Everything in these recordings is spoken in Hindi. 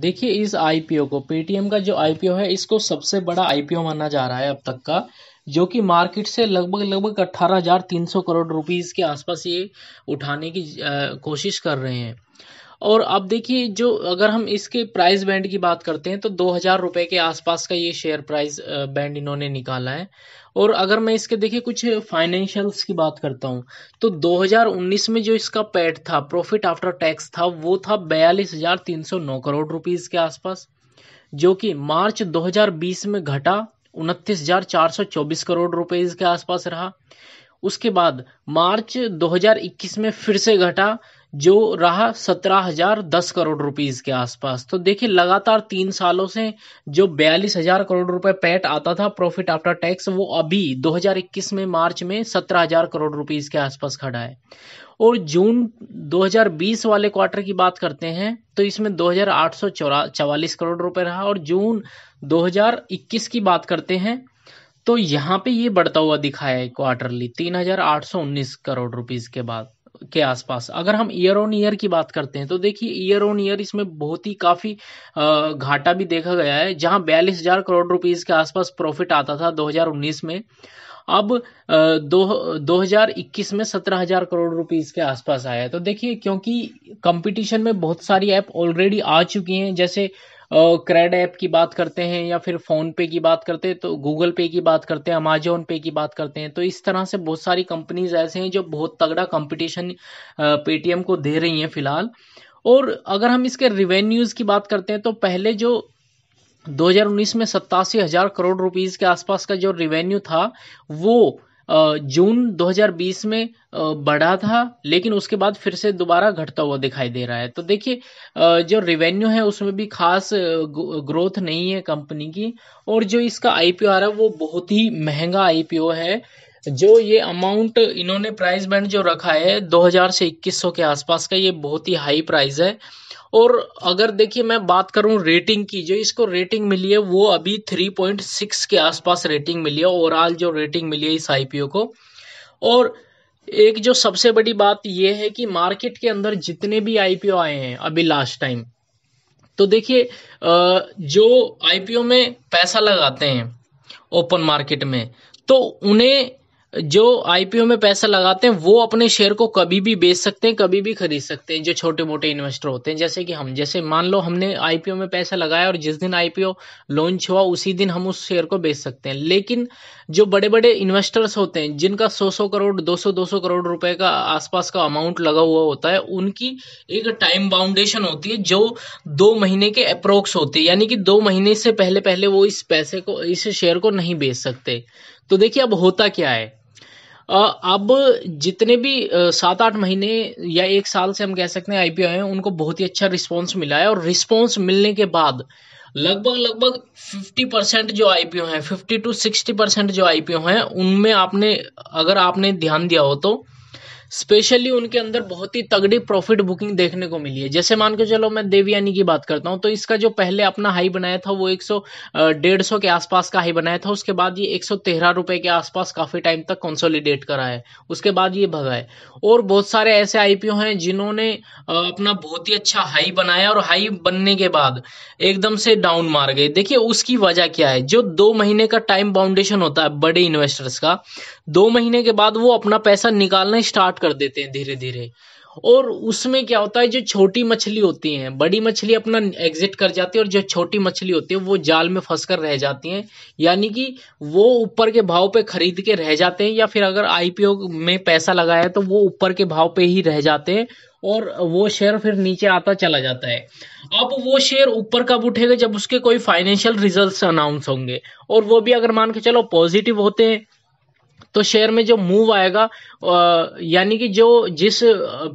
देखिए इस आईपीओ को पेटीएम का जो आईपीओ है इसको सबसे बड़ा आईपीओ माना जा रहा है अब तक का जो कि मार्केट से लगभग लगभग अट्ठारह हज़ार तीन सौ करोड़ रुपीज़ के आसपास ये उठाने की कोशिश कर रहे हैं और अब देखिए जो अगर हम इसके प्राइस बैंड की बात करते हैं तो दो हज़ार रुपये के आसपास का ये शेयर प्राइस बैंड इन्होंने निकाला है और अगर मैं इसके देखिए कुछ फाइनेंशियल्स की बात करता हूँ तो 2019 में जो इसका पैट था प्रॉफिट आफ्टर टैक्स था वो था बयालीस हज़ार तीन सौ नौ करोड़ रुपीज़ के आसपास जो कि मार्च 2020 में घटा उनतीस हज़ार चार सौ चौबीस करोड़ रुपीज़ के आसपास रहा उसके बाद मार्च 2021 में फिर से घटा जो रहा सत्रह हजार दस करोड़ रुपीज के आसपास तो देखिए लगातार तीन सालों से जो बयालीस हजार करोड़ रुपए पैट आता था प्रॉफिट आफ्टर टैक्स वो अभी 2021 में मार्च में सत्रह हजार करोड़ रुपीज के आसपास खड़ा है और जून 2020 वाले क्वार्टर की बात करते हैं तो इसमें दो करोड़ रुपए रहा और जून 2021 की बात करते हैं तो यहाँ पे ये बढ़ता हुआ दिखाया है क्वार्टरली तीन करोड़ रुपीज के बाद के आसपास अगर हम ईयर ऑन ईयर की बात करते हैं तो देखिए ईयर ऑन ईयर इसमें बहुत ही काफ़ी घाटा भी देखा गया है जहां बयालीस हज़ार करोड़ रुपीज़ के आसपास प्रॉफिट आता था 2019 में अब दो हजार इक्कीस में सत्रह हजार करोड़ रुपीज के आसपास आया है तो देखिए क्योंकि कंपटीशन में बहुत सारी ऐप ऑलरेडी आ चुकी हैं जैसे क्रेड ऐप की बात करते हैं या फिर फ़ोन पे की बात करते हैं तो गूगल पे की बात करते हैं अमेजोन पे की बात करते हैं तो इस तरह से बहुत सारी कंपनीज ऐसे हैं जो बहुत तगड़ा कंपटीशन पेटीएम को दे रही हैं फिलहाल और अगर हम इसके रिवेन्यूज़ की बात करते हैं तो पहले जो 2019 में सत्तासी हज़ार करोड़ रुपीज़ के आसपास का जो रिवेन्यू था वो जून 2020 में बढ़ा था लेकिन उसके बाद फिर से दोबारा घटता हुआ दिखाई दे रहा है तो देखिए जो रेवेन्यू है उसमें भी खास ग्रोथ नहीं है कंपनी की और जो इसका आईपीओ आ रहा है वो बहुत ही महंगा आईपीओ है जो ये अमाउंट इन्होंने प्राइस बैंड जो रखा है 2000 से 2100 के आसपास का ये बहुत ही हाई प्राइस है और अगर देखिए मैं बात करूं रेटिंग की जो इसको रेटिंग मिली है वो अभी 3.6 के आसपास रेटिंग मिली है ओवरऑल जो रेटिंग मिली है इस आईपीओ को और एक जो सबसे बड़ी बात यह है कि मार्केट के अंदर जितने भी आईपीओ आए हैं अभी लास्ट टाइम तो देखिए जो आईपीओ में पैसा लगाते हैं ओपन मार्केट में तो उन्हें जो आईपीओ में पैसा लगाते हैं वो अपने शेयर को कभी भी बेच सकते हैं कभी भी खरीद सकते हैं जो छोटे मोटे इन्वेस्टर होते हैं जैसे कि हम जैसे मान लो हमने आईपीओ में पैसा लगाया और जिस दिन आईपीओ लॉन्च हुआ उसी दिन हम उस शेयर को बेच सकते हैं लेकिन जो बड़े बड़े इन्वेस्टर्स होते हैं जिनका सौ सौ करोड़ दो सौ दो सौ करोड़ रुपए का आसपास का अमाउंट लगा हुआ होता है उनकी एक टाइम बाउंडेशन होती है जो दो महीने के अप्रोक्स होती है यानी कि दो महीने से पहले पहले वो इस पैसे को इस शेयर को नहीं बेच सकते तो देखिए अब होता क्या है अब जितने भी सात आठ महीने या एक साल से हम कह सकते हैं आईपीओ हैं उनको बहुत ही अच्छा रिस्पॉन्स मिला है और रिस्पॉन्स मिलने के बाद लगभग लगभग फिफ्टी परसेंट जो आईपीओ हैं फिफ्टी टू सिक्सटी परसेंट जो आईपीओ हैं उनमें आपने अगर आपने ध्यान दिया हो तो स्पेशली उनके अंदर बहुत ही तगड़ी प्रॉफिट बुकिंग देखने को मिली है जैसे मान के चलो मैं देवयानी की बात करता हूँ तो इसका जो पहले अपना हाई बनाया था वो एक सौ के आसपास का हाई बनाया था उसके बाद ये एक सौ के आसपास काफी टाइम तक कंसोलिडेट करा है उसके बाद ये भगा है और बहुत सारे ऐसे आईपीओ हैं जिन्होंने अपना बहुत ही अच्छा हाई बनाया और हाई बनने के बाद एकदम से डाउन मार गए देखिए उसकी वजह क्या है जो दो महीने का टाइम बाउंडेशन होता है बड़े इन्वेस्टर्स का दो महीने के बाद वो अपना पैसा निकालना स्टार्ट कर देते हैं धीरे धीरे और उसमें क्या होता है जो छोटी मछली होती हैं बड़ी मछली अपना एग्जिट कर जाती है और जो छोटी मछली होती है वो जाल में फंस कर रह जाती हैं यानी कि वो ऊपर के भाव पे खरीद के रह जाते हैं या फिर अगर आईपीओ में पैसा लगाया है तो वो ऊपर के भाव पे ही रह जाते हैं और वो शेयर फिर नीचे आता चला जाता है अब वो शेयर ऊपर कब उठेगा जब उसके कोई फाइनेंशियल रिजल्ट अनाउंस होंगे और वो भी अगर मान के चलो पॉजिटिव होते हैं तो शेयर में जो मूव आएगा यानी कि जो जिस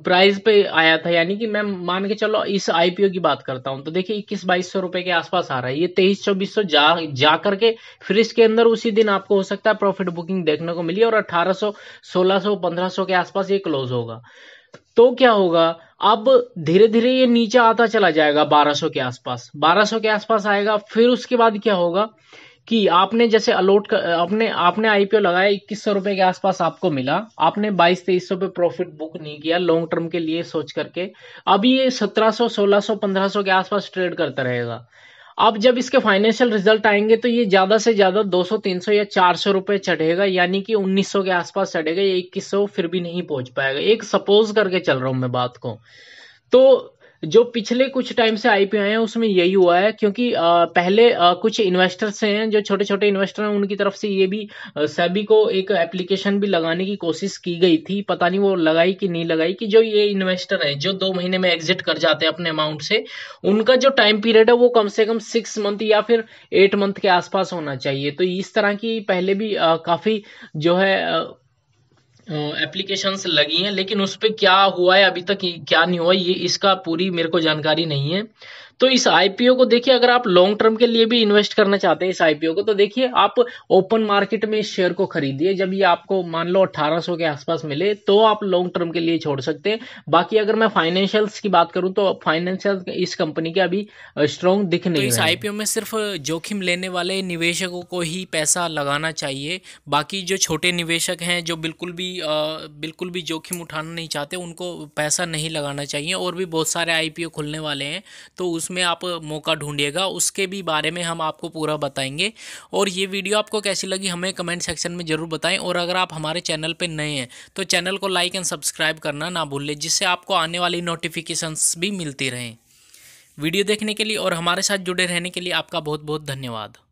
प्राइस पे आया था यानी कि मैं मान के चलो इस आईपीओ की बात करता हूं तो देखिए इक्कीस बाईस सौ रुपए के आसपास आ रहा है ये तेईस चौबीस सौ जा जा करके फिर इसके अंदर उसी दिन आपको हो सकता है प्रॉफिट बुकिंग देखने को मिली और अठारह सो सोलह सौ पंद्रह सौ के आसपास ये क्लोज होगा तो क्या होगा अब धीरे धीरे ये नीचे आता चला जाएगा 1200 के आसपास 1200 के आसपास आएगा फिर उसके बाद क्या होगा कि आपने जैसे अलोट कर, आपने आपने आईपीओ लगाया इक्कीस सौ रुपए के आसपास आपको मिला आपने बाईस तेईस सौ पे प्रॉफिट बुक नहीं किया लॉन्ग टर्म के लिए सोच करके अब ये सत्रह सौ सोलह सौ पंद्रह सौ के आसपास ट्रेड करता रहेगा अब जब इसके फाइनेंशियल रिजल्ट आएंगे तो ये ज्यादा से ज्यादा 200 300 या 400 रुपए चढ़ेगा यानी कि 1900 के आसपास चढ़ेगा या 2100 फिर भी नहीं पहुंच पाएगा एक सपोज करके चल रहा हूं मैं बात को तो जो पिछले कुछ टाइम से आईपीओ हैं उसमें यही हुआ है क्योंकि पहले कुछ इन्वेस्टर्स हैं जो छोटे छोटे इन्वेस्टर हैं उनकी तरफ से ये भी सभी को एक एप्लीकेशन भी लगाने की कोशिश की गई थी पता नहीं वो लगाई कि नहीं लगाई कि जो ये इन्वेस्टर हैं जो दो महीने में एग्जिट कर जाते हैं अपने अमाउंट से उनका जो टाइम पीरियड है वो कम से कम सिक्स मंथ या फिर एट मंथ के आसपास होना चाहिए तो इस तरह की पहले भी काफ़ी जो है एप्लीकेशंस लगी हैं लेकिन उस पर क्या हुआ है अभी तक क्या नहीं हुआ ये इसका पूरी मेरे को जानकारी नहीं है तो इस आईपीओ को देखिए अगर आप लॉन्ग टर्म के लिए भी इन्वेस्ट करना चाहते हैं इस आईपीओ को तो देखिए आप ओपन मार्केट में इस शेयर को खरीदिए जब ये आपको मान लो 1800 के आसपास मिले तो आप लॉन्ग टर्म के लिए छोड़ सकते हैं बाकी अगर मैं फाइनेंशियल्स की बात करूं तो फाइनेंशियल इस कंपनी के अभी स्ट्रॉन्ग दिख तो नहीं तो इस आईपीओ में सिर्फ जोखिम लेने वाले निवेशकों को ही पैसा लगाना चाहिए बाकी जो छोटे निवेशक हैं जो बिल्कुल भी कोई आ, बिल्कुल भी जोखिम उठाना नहीं चाहते उनको पैसा नहीं लगाना चाहिए और भी बहुत सारे आईपीओ खुलने वाले हैं तो उसमें आप मौका ढूंढिएगा उसके भी बारे में हम आपको पूरा बताएंगे और ये वीडियो आपको कैसी लगी हमें कमेंट सेक्शन में ज़रूर बताएं और अगर आप हमारे चैनल पर नए हैं तो चैनल को लाइक एंड सब्सक्राइब करना ना भूलें जिससे आपको आने वाली नोटिफिकेशंस भी मिलती रहें वीडियो देखने के लिए और हमारे साथ जुड़े रहने के लिए आपका बहुत बहुत धन्यवाद